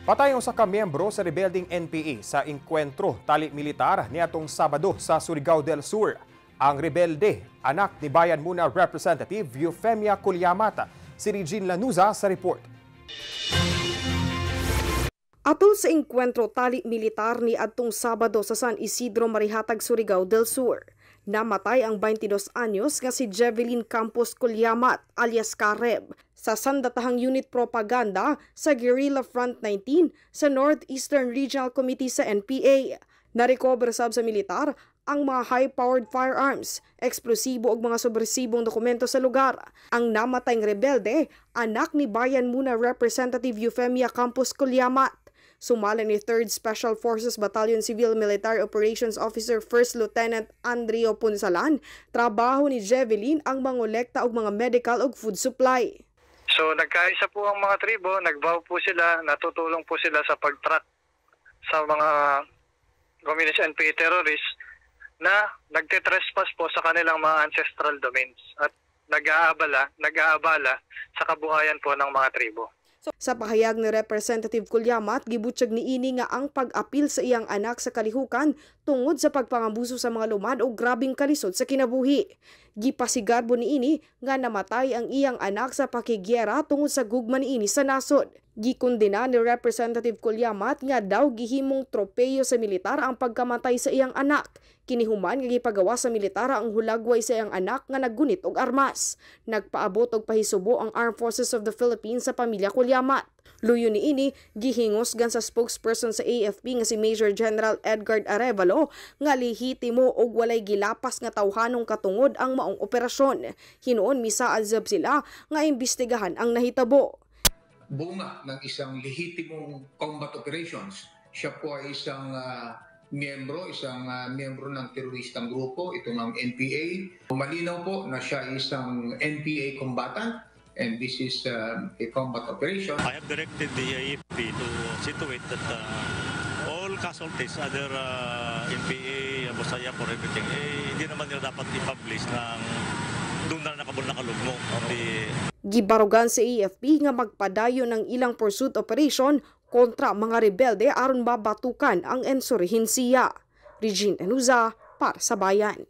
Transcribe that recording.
Patay ang usa ka miyembro sa rebelding NPA sa inkwentro tali militar niatong Sabado sa Surigao del Sur. Ang rebelde, anak ni Bayan Muna Representative Eufemia Culiamata, si Regine Lanuza sa report. Atol sa inkwentro tali militar ni Adtong Sabado sa San Isidro, Marihatag, Surigao del Sur. Namatay ang 22 anyos nga si Javelin Campos Kulyamat alias Kareb sa sandatahang unit propaganda sa Guerrilla Front 19 sa Northeastern Regional Committee sa NPA. Narecover sab sa militar ang mga high-powered firearms, eksplosibo ug mga subversibong dokumento sa lugar. Ang namatayng rebelde, anak ni Bayan Muna Representative Eufemia Campos Colyamat, sumali ni 3rd Special Forces Battalion Civil Military Operations Officer 1st Lieutenant Andrio Punsalan, trabaho ni Jeveline ang mangolekta og mga medical ug food supply. So nagkaisa po ang mga tribo, nagbaw po sila, natutulong po sila sa pag-track sa mga communist and NPA terrorists na nagte-trespass po sa kanilang mga ancestral domains at nag-aabala, nag-aabala sa kabuhayan po ng mga tribo sa pahayag ni Representative Kulyamat, gibutsag ni Ini nga ang pag-apil sa iyang anak sa kalihukan tungod sa pagpangambuso sa mga lumad o grabing kalisod sa kinabuhi. Gipasigarbo ni Ini nga namatay ang iyang anak sa pakigyera tungod sa gugma ni Ini sa nasod. Gikundina ni Representative Kulyamat nga daw gihimong tropeyo sa militar ang pagkamatay sa iyang anak. Kinihuman nga gipagawa sa militar ang hulagway sa iyang anak nga naggunit og armas. Nagpaabot og pahisubo ang Armed Forces of the Philippines sa pamilya Kulyamat. Luyo ni ini gihingos gan sa spokesperson sa AFP nga si Major General Edgar Arevalo nga lihitimo og walay gilapas nga tawhanong katungod ang maong operasyon. Hinuon misa azab sila nga imbestigahan ang nahitabo bunga ng isang lehitimong combat operations. Siya po ay isang uh, miyembro, isang uh, miyembro ng teroristang grupo, ito ng NPA. Malinaw po na siya isang NPA combatant and this is uh, a combat operation. I have directed the AFP to situate that uh, all casualties, other uh, NPA, Abosaya for everything, eh, hindi naman nila dapat i-publish ng doon na kabul na kalugmok. Okay. Gibarugan sa AFP nga magpadayo ng ilang pursuit operation kontra mga rebelde aron mabatukan ang ensurihinsiya. Regine Enuza, para sa bayan.